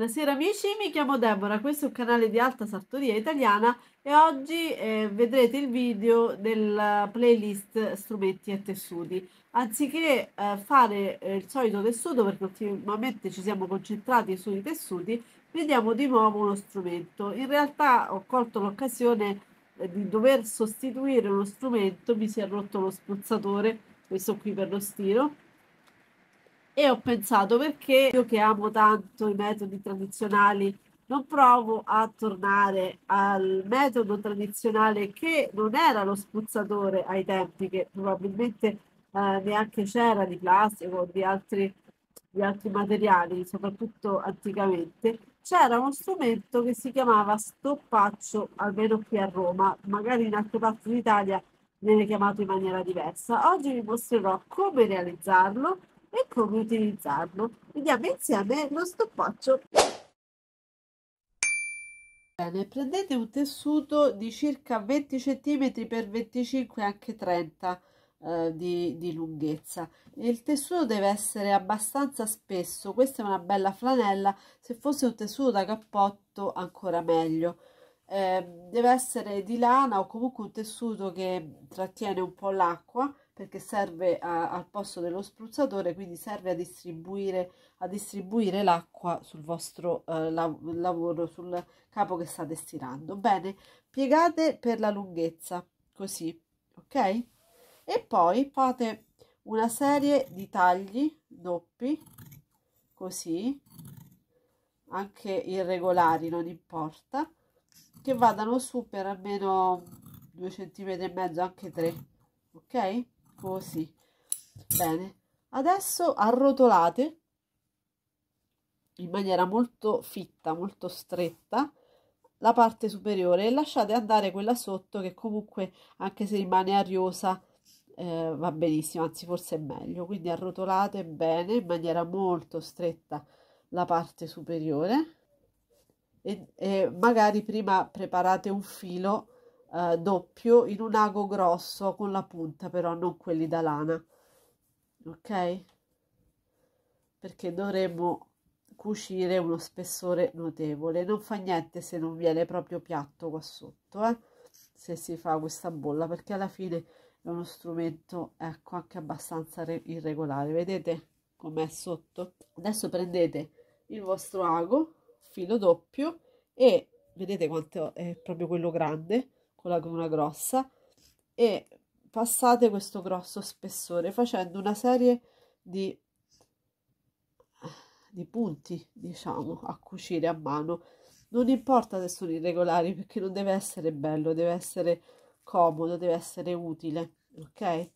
Buonasera amici, mi chiamo Deborah, questo è un canale di Alta Sartoria Italiana e oggi eh, vedrete il video della playlist strumenti e tessuti. Anziché eh, fare eh, il solito tessuto, perché ultimamente ci siamo concentrati sui tessuti, vediamo di nuovo uno strumento. In realtà ho colto l'occasione eh, di dover sostituire uno strumento, mi si è rotto lo spruzzatore, questo qui per lo stiro, e ho pensato perché io che amo tanto i metodi tradizionali non provo a tornare al metodo tradizionale che non era lo spruzzatore ai tempi, che probabilmente eh, neanche c'era di plastico o di altri, di altri materiali, soprattutto anticamente. C'era uno strumento che si chiamava stoppaccio, almeno qui a Roma, magari in altre parti d'Italia viene chiamato in maniera diversa. Oggi vi mostrerò come realizzarlo e come utilizzarlo. Vediamo insieme lo stoppaccio. Bene, prendete un tessuto di circa 20 cm x 25 anche 30 eh, di, di lunghezza il tessuto deve essere abbastanza spesso questa è una bella flanella se fosse un tessuto da cappotto ancora meglio eh, deve essere di lana o comunque un tessuto che trattiene un po' l'acqua perché serve a, al posto dello spruzzatore, quindi serve a distribuire, distribuire l'acqua sul vostro eh, lav lavoro, sul capo che state stirando. Bene, piegate per la lunghezza, così, ok? E poi fate una serie di tagli doppi, così, anche irregolari, non importa, che vadano su per almeno due centimetri e mezzo, anche 3, ok? così ecco, bene adesso arrotolate in maniera molto fitta molto stretta la parte superiore e lasciate andare quella sotto che comunque anche se rimane ariosa eh, va benissimo anzi forse è meglio quindi arrotolate bene in maniera molto stretta la parte superiore e, e magari prima preparate un filo eh, doppio in un ago grosso con la punta però non quelli da lana ok perché dovremmo cucire uno spessore notevole non fa niente se non viene proprio piatto qua sotto eh? se si fa questa bolla perché alla fine è uno strumento ecco anche abbastanza irregolare vedete com'è sotto adesso prendete il vostro ago filo doppio e vedete quanto è proprio quello grande con la gomma grossa e passate questo grosso spessore facendo una serie di, di punti diciamo a cucire a mano non importa se sono irregolari perché non deve essere bello deve essere comodo deve essere utile ok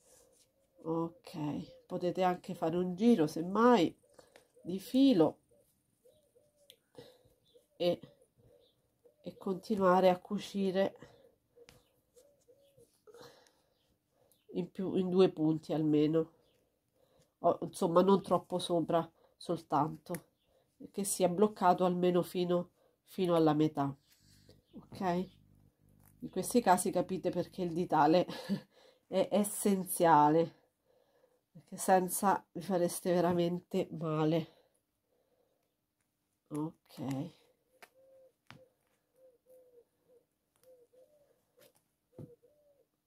ok potete anche fare un giro semmai di filo e, e continuare a cucire in, più, in due punti almeno, o, insomma non troppo sopra soltanto, che sia bloccato almeno fino, fino alla metà. Ok? In questi casi capite perché il ditale è essenziale, perché senza vi fareste veramente male. Ok.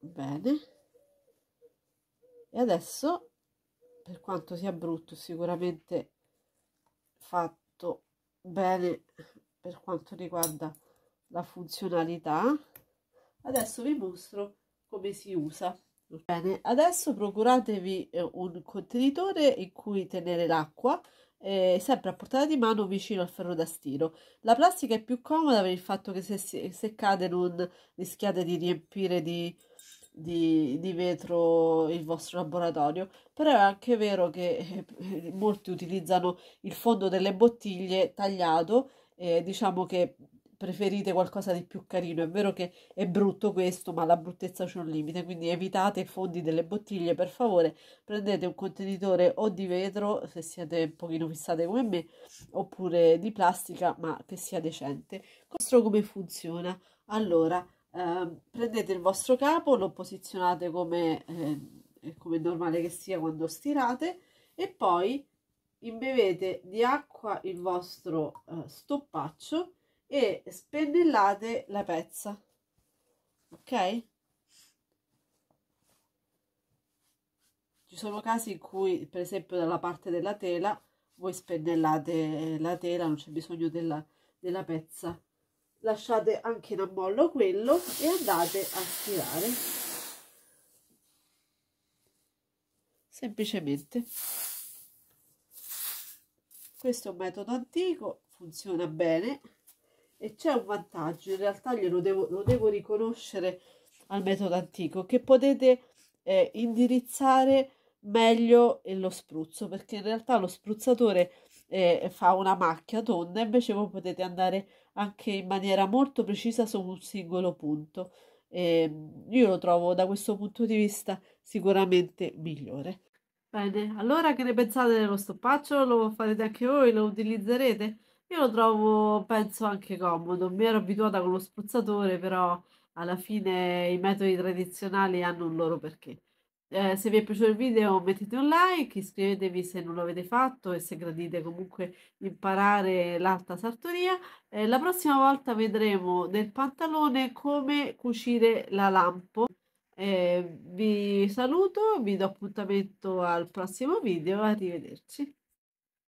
Bene e adesso per quanto sia brutto sicuramente fatto bene per quanto riguarda la funzionalità adesso vi mostro come si usa bene adesso procuratevi eh, un contenitore in cui tenere l'acqua eh, sempre a portata di mano vicino al ferro da stiro la plastica è più comoda per il fatto che se, se cade non rischiate di riempire di di, di, vetro il vostro laboratorio, però è anche vero che eh, molti utilizzano il fondo delle bottiglie tagliato, eh, diciamo che preferite qualcosa di più carino, è vero che è brutto questo, ma la bruttezza c'è un limite, quindi evitate i fondi delle bottiglie, per favore prendete un contenitore o di vetro, se siete un pochino fissate come me, oppure di plastica, ma che sia decente. Questo come funziona? Allora, Ehm, prendete il vostro capo, lo posizionate come, eh, come normale che sia quando stirate e poi imbevete di acqua il vostro eh, stoppaccio e spennellate la pezza ok ci sono casi in cui per esempio dalla parte della tela voi spennellate la tela non c'è bisogno della, della pezza lasciate anche in ammollo quello e andate a stirare semplicemente questo è un metodo antico funziona bene e c'è un vantaggio in realtà glielo devo, lo devo riconoscere al metodo antico che potete eh, indirizzare meglio lo spruzzo perché in realtà lo spruzzatore eh, fa una macchia tonda invece voi potete andare anche in maniera molto precisa su un singolo punto. E ehm, io lo trovo da questo punto di vista sicuramente migliore. Bene, allora che ne pensate dello stoppaccio? Lo farete anche voi? Lo utilizzerete? Io lo trovo, penso, anche comodo. Mi ero abituata con lo spruzzatore, però alla fine i metodi tradizionali hanno un loro perché. Eh, se vi è piaciuto il video mettete un like, iscrivetevi se non l'avete fatto e se gradite comunque imparare l'alta sartoria. Eh, la prossima volta vedremo nel pantalone come cucire la lampo. Eh, vi saluto, vi do appuntamento al prossimo video, arrivederci.